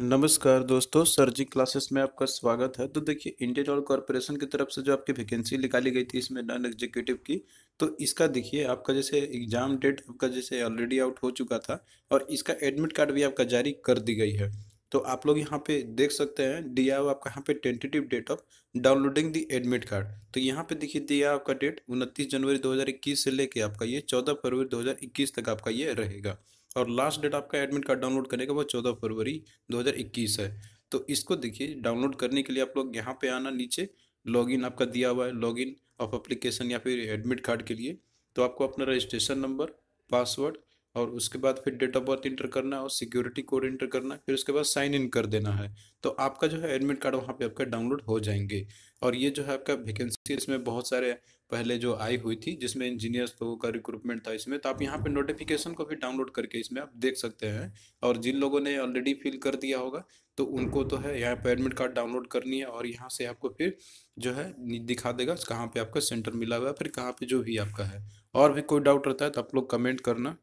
नमस्कार दोस्तों surging classes में आपका स्वागत है तो देखिए इंडियन ऑयल कॉरपोरेशन की तरफ से जो आपकी वैकेंसी निकाली गई थी इसमें नॉन एग्जीक्यूटिव की तो इसका देखिए आपका जैसे एग्जाम डेट आपका जैसे ऑलरेडी आउट हो चुका था और इसका एडमिट कार्ड भी आपका जारी कर दी गई है तो आप लोग यहाँ पे देख सकते हैं दिया हुआ आपका यहाँ पे tentative date of downloading the admit card तो यहाँ पे देखिए दिया आपका डेट उनतीस जनवरी 2021 से लेके आपका ये 14 फरवरी 2021 तक आपका ये रहेगा और लास्ट डेट आपका एडमिट कार्ड डाउनलोड करने का वो चौदह फरवरी 2021 है तो इसको देखिए डाउनलोड करने के लिए आप लोग यहाँ पे आना नीचे लॉगिन आपका दिया हुआ है लॉगिन ऑफ एप्लीकेशन या फिर एडमिट कार्ड के लिए तो आपको अपना रजिस्ट्रेशन नंबर पासवर्ड और उसके बाद फिर डेट ऑफ बर्थ इंटर करना और सिक्योरिटी कोड इंटर करना फिर उसके बाद साइन इन कर देना है तो आपका जो है एडमिट कार्ड वहाँ पे आपका डाउनलोड हो जाएंगे और ये जो है आपका वैकेंसी इसमें बहुत सारे पहले जो आई हुई थी जिसमें इंजीनियर्स लोगों का रिक्रूटमेंट था इसमें तो आप यहाँ पे नोटिफिकेशन को भी डाउनलोड करके इसमें आप देख सकते हैं और जिन लोगों ने ऑलरेडी फिल कर दिया होगा तो उनको तो है यहाँ पर एडमिट कार्ड डाउनलोड करनी है और यहाँ से आपको फिर जो है दिखा देगा कहाँ पर आपका सेंटर मिला हुआ है फिर कहाँ पर जो भी आपका है और भी कोई डाउट रहता है तो आप लोग कमेंट करना